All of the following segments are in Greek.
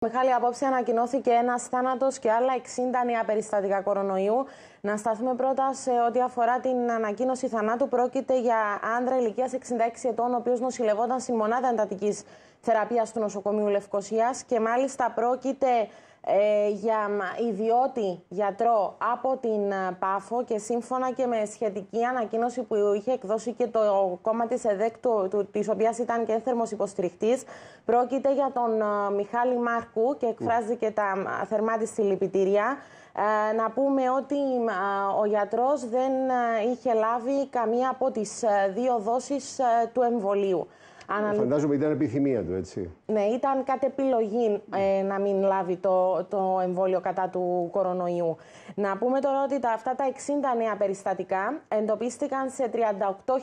Με Μεγάλη απόψε ανακοινώθηκε ένας θάνατος και άλλα 60 νέα περιστατικά κορονοϊού. Να σταθούμε πρώτα σε ό,τι αφορά την ανακοίνωση θανάτου. Πρόκειται για άντρα ηλικίας 66 ετών, ο οποίος νοσηλευόταν στη μονάδα εντατικής θεραπείας του νοσοκομείου Λευκοσίας και μάλιστα πρόκειται ε, για ιδιώτη γιατρό από την ε, ΠΑΦΟ και σύμφωνα και με σχετική ανακοίνωση που είχε εκδώσει και το κόμμα της ΕΔΕΚ, της οποίας ήταν και έθερμος υποστηριχτής, πρόκειται για τον ε, Μιχάλη Μάρκου και εκφράζει και τα θερμά της συλληπιτήρια. να πούμε ότι ο γιατρός δεν είχε λάβει καμία από τις δύο δόσεις του εμβολίου. Φαντάζομαι Φαντάζομαι ήταν επιθυμία του, έτσι. Ναι, ήταν κάτι επιλογή ε, να μην λάβει το, το εμβόλιο κατά του κορονοϊού. Να πούμε τώρα ότι τα, αυτά τα 60 νέα περιστατικά εντοπίστηκαν σε 38.435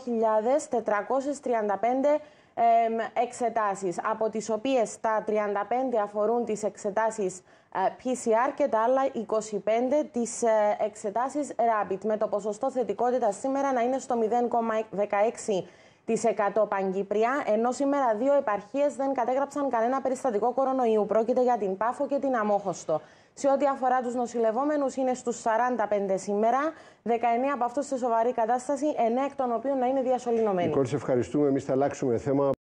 εξετάσεις, από τις οποίες τα 35 αφορούν τις εξετάσεις ε, PCR και τα άλλα 25 τις ε, εξετάσεις rapid, με το ποσοστό θετικότητας σήμερα να είναι στο 0,16%. 100 Παγκύπρια, ενώ σήμερα δύο επαρχίες δεν κατέγραψαν κανένα περιστατικό κορονοϊού. Πρόκειται για την Πάφο και την Αμόχωστο. Σε ό,τι αφορά τους νοσηλευόμενους είναι στους 45 σήμερα, 19 από αυτούς σε σοβαρή κατάσταση, 9 εκ των οποίων να είναι διασωληνωμένοι. ευχαριστούμε. εμείς θα αλλάξουμε θέμα.